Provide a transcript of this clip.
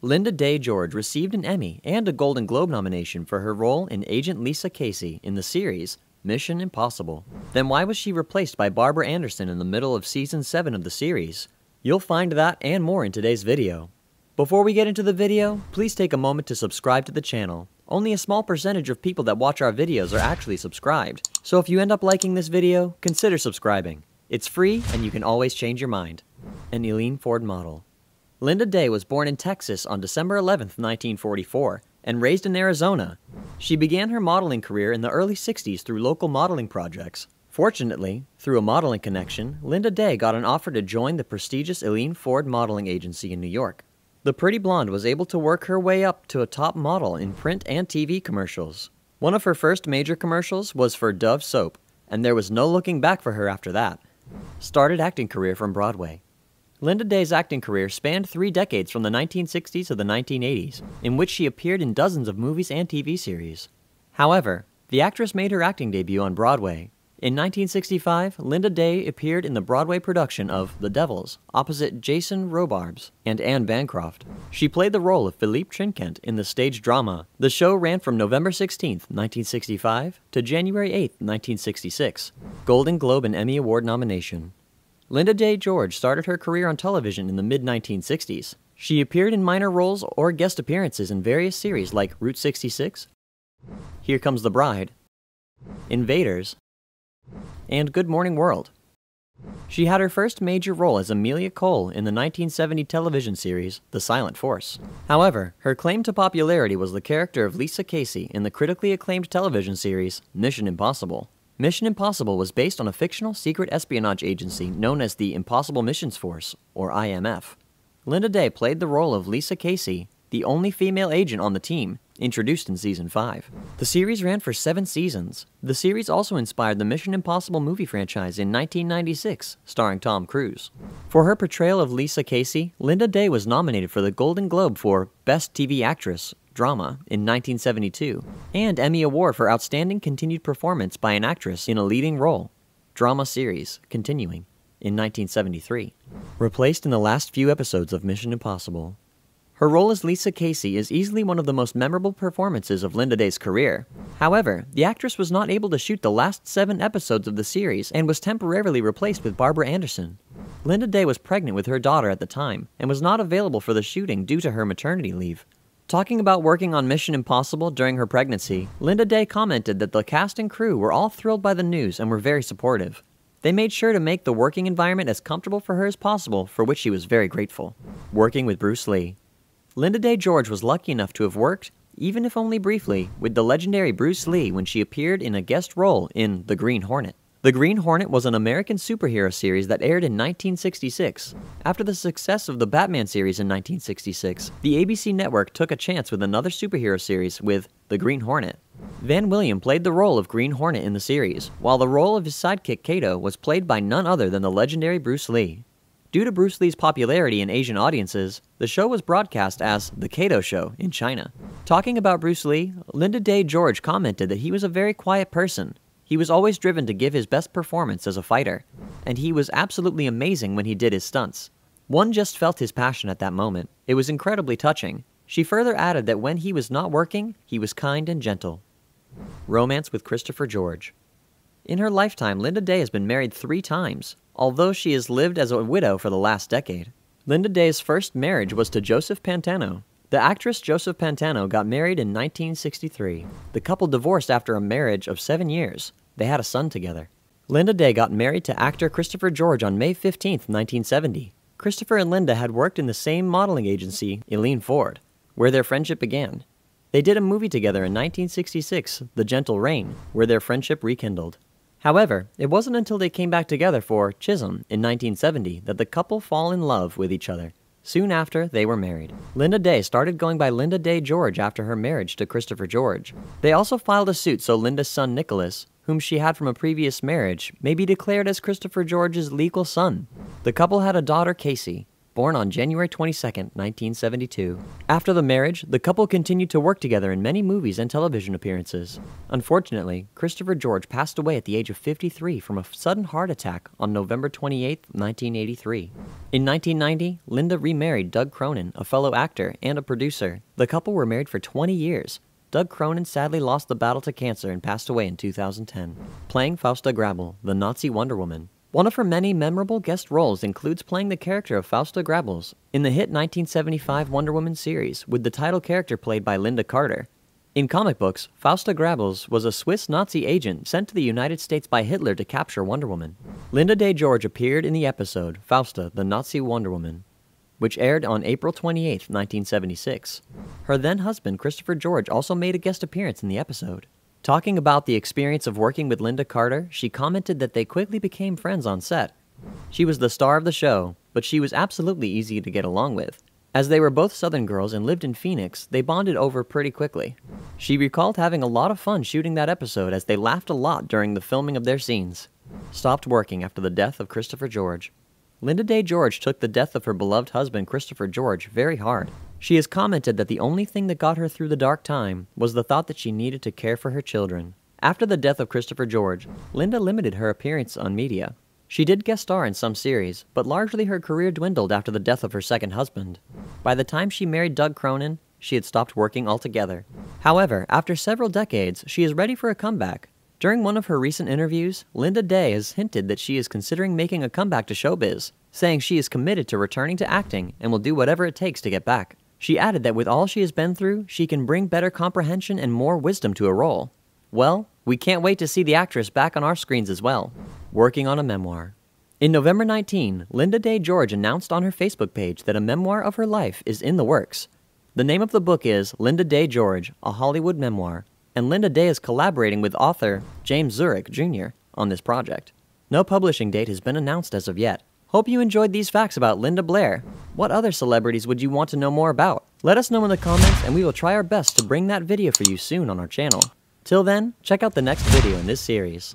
Linda Day George received an Emmy and a Golden Globe nomination for her role in Agent Lisa Casey in the series Mission Impossible. Then why was she replaced by Barbara Anderson in the middle of season 7 of the series? You'll find that and more in today's video. Before we get into the video, please take a moment to subscribe to the channel. Only a small percentage of people that watch our videos are actually subscribed, so if you end up liking this video, consider subscribing. It's free and you can always change your mind. An Eileen Ford model. Linda Day was born in Texas on December 11, 1944, and raised in Arizona. She began her modeling career in the early 60s through local modeling projects. Fortunately, through a modeling connection, Linda Day got an offer to join the prestigious Eileen Ford Modeling Agency in New York. The pretty blonde was able to work her way up to a top model in print and TV commercials. One of her first major commercials was for Dove soap, and there was no looking back for her after that. Started acting career from Broadway. Linda Day's acting career spanned three decades from the 1960s to the 1980s, in which she appeared in dozens of movies and TV series. However, the actress made her acting debut on Broadway. In 1965, Linda Day appeared in the Broadway production of The Devils, opposite Jason Robarbs and Anne Bancroft. She played the role of Philippe Trinkent in the stage drama. The show ran from November 16, 1965 to January 8, 1966. Golden Globe and Emmy Award nomination. Linda Day George started her career on television in the mid 1960s. She appeared in minor roles or guest appearances in various series like Route 66, Here Comes the Bride, Invaders, and Good Morning World. She had her first major role as Amelia Cole in the 1970 television series The Silent Force. However, her claim to popularity was the character of Lisa Casey in the critically acclaimed television series Mission Impossible. Mission Impossible was based on a fictional secret espionage agency known as the Impossible Missions Force, or IMF. Linda Day played the role of Lisa Casey, the only female agent on the team, introduced in Season 5. The series ran for seven seasons. The series also inspired the Mission Impossible movie franchise in 1996, starring Tom Cruise. For her portrayal of Lisa Casey, Linda Day was nominated for the Golden Globe for Best TV Actress Drama in 1972, and Emmy Award for Outstanding Continued Performance by an Actress in a Leading Role, Drama Series, Continuing, in 1973, replaced in the last few episodes of Mission Impossible. Her role as Lisa Casey is easily one of the most memorable performances of Linda Day's career. However, the actress was not able to shoot the last seven episodes of the series and was temporarily replaced with Barbara Anderson. Linda Day was pregnant with her daughter at the time and was not available for the shooting due to her maternity leave. Talking about working on Mission Impossible during her pregnancy, Linda Day commented that the cast and crew were all thrilled by the news and were very supportive. They made sure to make the working environment as comfortable for her as possible, for which she was very grateful. Working with Bruce Lee Linda Day George was lucky enough to have worked, even if only briefly, with the legendary Bruce Lee when she appeared in a guest role in The Green Hornet. The Green Hornet was an American superhero series that aired in 1966. After the success of the Batman series in 1966, the ABC network took a chance with another superhero series with The Green Hornet. Van William played the role of Green Hornet in the series, while the role of his sidekick Kato was played by none other than the legendary Bruce Lee. Due to Bruce Lee's popularity in Asian audiences, the show was broadcast as The Kato Show in China. Talking about Bruce Lee, Linda Day George commented that he was a very quiet person, he was always driven to give his best performance as a fighter, and he was absolutely amazing when he did his stunts. One just felt his passion at that moment. It was incredibly touching. She further added that when he was not working, he was kind and gentle. Romance with Christopher George. In her lifetime, Linda Day has been married three times, although she has lived as a widow for the last decade. Linda Day's first marriage was to Joseph Pantano, the actress Joseph Pantano got married in 1963. The couple divorced after a marriage of seven years. They had a son together. Linda Day got married to actor Christopher George on May 15, 1970. Christopher and Linda had worked in the same modeling agency, Eileen Ford, where their friendship began. They did a movie together in 1966, The Gentle Rain, where their friendship rekindled. However, it wasn't until they came back together for Chisholm in 1970 that the couple fall in love with each other. Soon after, they were married. Linda Day started going by Linda Day George after her marriage to Christopher George. They also filed a suit so Linda's son Nicholas, whom she had from a previous marriage, may be declared as Christopher George's legal son. The couple had a daughter, Casey, born on January 22, 1972. After the marriage, the couple continued to work together in many movies and television appearances. Unfortunately, Christopher George passed away at the age of 53 from a sudden heart attack on November 28, 1983. In 1990, Linda remarried Doug Cronin, a fellow actor and a producer. The couple were married for 20 years, Doug Cronin sadly lost the battle to cancer and passed away in 2010, playing Fausta Grabel, the Nazi Wonder Woman. One of her many memorable guest roles includes playing the character of Fausta Grabbles in the hit 1975 Wonder Woman series, with the title character played by Linda Carter. In comic books, Fausta Grabbles was a Swiss Nazi agent sent to the United States by Hitler to capture Wonder Woman. Linda Day George appeared in the episode Fausta, the Nazi Wonder Woman, which aired on April 28, 1976. Her then husband, Christopher George, also made a guest appearance in the episode. Talking about the experience of working with Linda Carter, she commented that they quickly became friends on set. She was the star of the show, but she was absolutely easy to get along with. As they were both Southern girls and lived in Phoenix, they bonded over pretty quickly. She recalled having a lot of fun shooting that episode as they laughed a lot during the filming of their scenes. Stopped working after the death of Christopher George. Linda Day George took the death of her beloved husband, Christopher George, very hard. She has commented that the only thing that got her through the dark time was the thought that she needed to care for her children. After the death of Christopher George, Linda limited her appearance on media. She did guest star in some series, but largely her career dwindled after the death of her second husband. By the time she married Doug Cronin, she had stopped working altogether. However, after several decades, she is ready for a comeback, during one of her recent interviews, Linda Day has hinted that she is considering making a comeback to showbiz, saying she is committed to returning to acting and will do whatever it takes to get back. She added that with all she has been through, she can bring better comprehension and more wisdom to a role. Well, we can't wait to see the actress back on our screens as well, working on a memoir. In November 19, Linda Day George announced on her Facebook page that a memoir of her life is in the works. The name of the book is Linda Day George, a Hollywood memoir, and Linda Day is collaborating with author James Zurich Jr. on this project. No publishing date has been announced as of yet. Hope you enjoyed these facts about Linda Blair. What other celebrities would you want to know more about? Let us know in the comments and we will try our best to bring that video for you soon on our channel. Till then, check out the next video in this series.